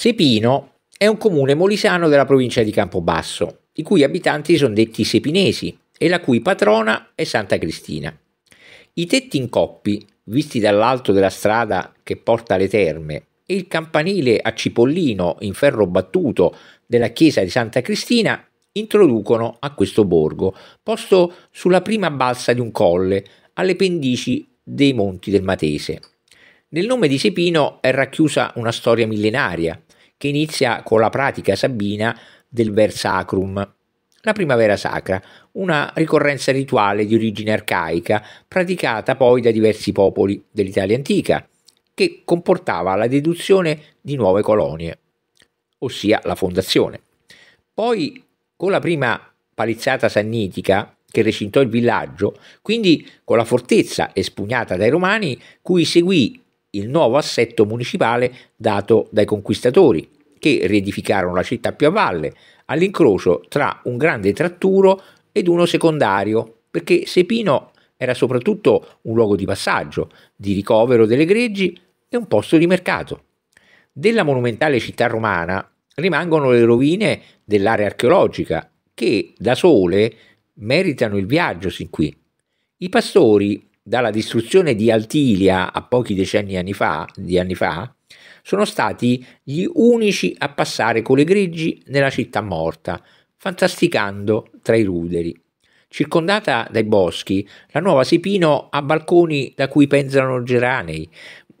Sepino è un comune molisano della provincia di Campobasso, i cui abitanti sono detti sepinesi e la cui patrona è Santa Cristina. I tetti in coppi, visti dall'alto della strada che porta alle terme, e il campanile a cipollino in ferro battuto della chiesa di Santa Cristina introducono a questo borgo, posto sulla prima balsa di un colle, alle pendici dei monti del Matese. Nel nome di Sepino è racchiusa una storia millenaria, che inizia con la pratica sabina del Versacrum, la primavera sacra, una ricorrenza rituale di origine arcaica, praticata poi da diversi popoli dell'Italia antica, che comportava la deduzione di nuove colonie, ossia la fondazione. Poi, con la prima palizzata sannitica, che recintò il villaggio, quindi con la fortezza espugnata dai romani, cui seguì il nuovo assetto municipale dato dai conquistatori, che riedificarono la città più a valle, all'incrocio tra un grande tratturo ed uno secondario, perché Sepino era soprattutto un luogo di passaggio, di ricovero delle greggi e un posto di mercato. Della monumentale città romana rimangono le rovine dell'area archeologica, che da sole meritano il viaggio sin qui. I pastori dalla distruzione di Altilia a pochi decenni anni fa, di anni fa, sono stati gli unici a passare con le greggi nella città morta, fantasticando tra i ruderi. Circondata dai boschi, la nuova Sepino ha balconi da cui pensano geranei,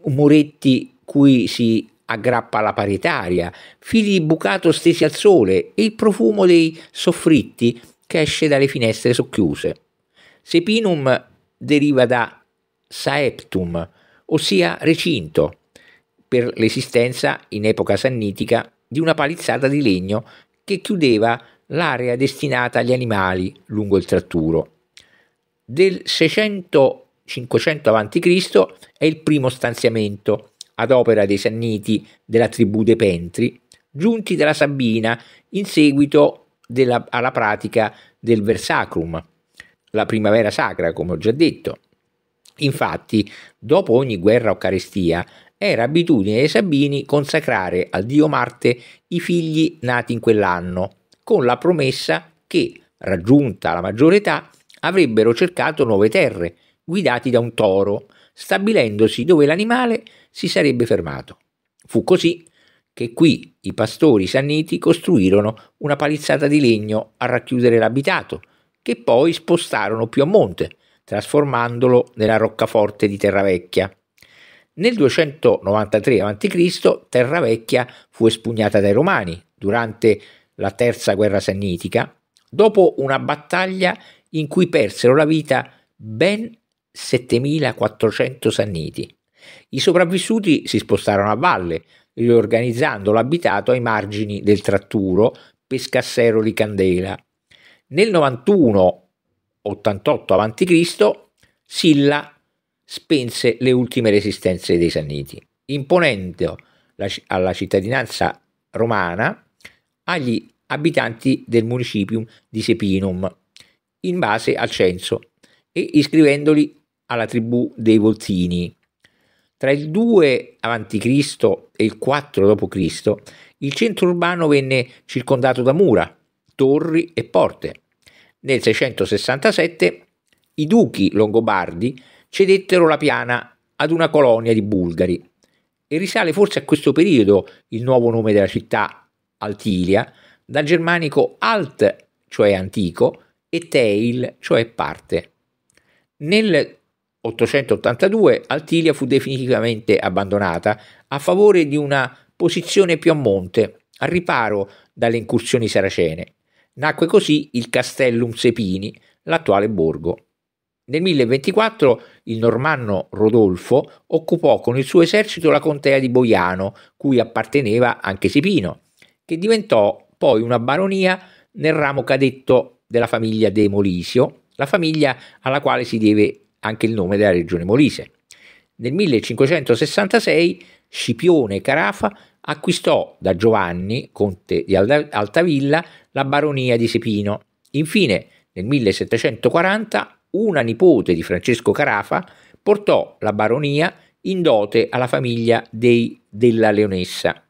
muretti cui si aggrappa la parietaria, fili di bucato stesi al sole e il profumo dei soffritti che esce dalle finestre socchiuse. Sepinum deriva da saeptum, ossia recinto, per l'esistenza in epoca sannitica di una palizzata di legno che chiudeva l'area destinata agli animali lungo il tratturo. Del 600-500 a.C. è il primo stanziamento ad opera dei Sanniti della tribù dei Pentri, giunti dalla Sabina in seguito della, alla pratica del Versacrum la primavera sacra, come ho già detto. Infatti, dopo ogni guerra o carestia, era abitudine dei Sabini consacrare al dio Marte i figli nati in quell'anno, con la promessa che, raggiunta la maggiore età, avrebbero cercato nuove terre, guidati da un toro, stabilendosi dove l'animale si sarebbe fermato. Fu così che qui i pastori sanniti costruirono una palizzata di legno a racchiudere l'abitato, che poi spostarono più a monte, trasformandolo nella roccaforte di Terravecchia. Nel 293 a.C. Terravecchia fu espugnata dai Romani durante la Terza Guerra Sannitica, dopo una battaglia in cui persero la vita ben 7400 Sanniti. I sopravvissuti si spostarono a valle, riorganizzando l'abitato ai margini del Tratturo, Pescassero di Candela nel 91-88 a.C. Silla spense le ultime resistenze dei Sanniti, imponendo la, alla cittadinanza romana agli abitanti del municipium di Sepinum, in base al censo, e iscrivendoli alla tribù dei Voltini. Tra il 2 a.C. e il 4 d.C. il centro urbano venne circondato da mura torri e porte. Nel 667 i duchi longobardi cedettero la piana ad una colonia di bulgari e risale forse a questo periodo il nuovo nome della città Altilia, dal germanico alt, cioè antico, e teil, cioè parte. Nel 882 Altilia fu definitivamente abbandonata a favore di una posizione più a monte, al riparo dalle incursioni saracene, Nacque così il Castellum Sepini, l'attuale borgo. Nel 1024 il normanno Rodolfo occupò con il suo esercito la contea di Boiano, cui apparteneva anche Sepino, che diventò poi una baronia nel ramo cadetto della famiglia De Molisio, la famiglia alla quale si deve anche il nome della regione Molise. Nel 1566 Scipione Carafa acquistò da Giovanni, conte di Altavilla, la baronia di Sepino. Infine, nel 1740, una nipote di Francesco Carafa portò la baronia in dote alla famiglia dei, della Leonessa.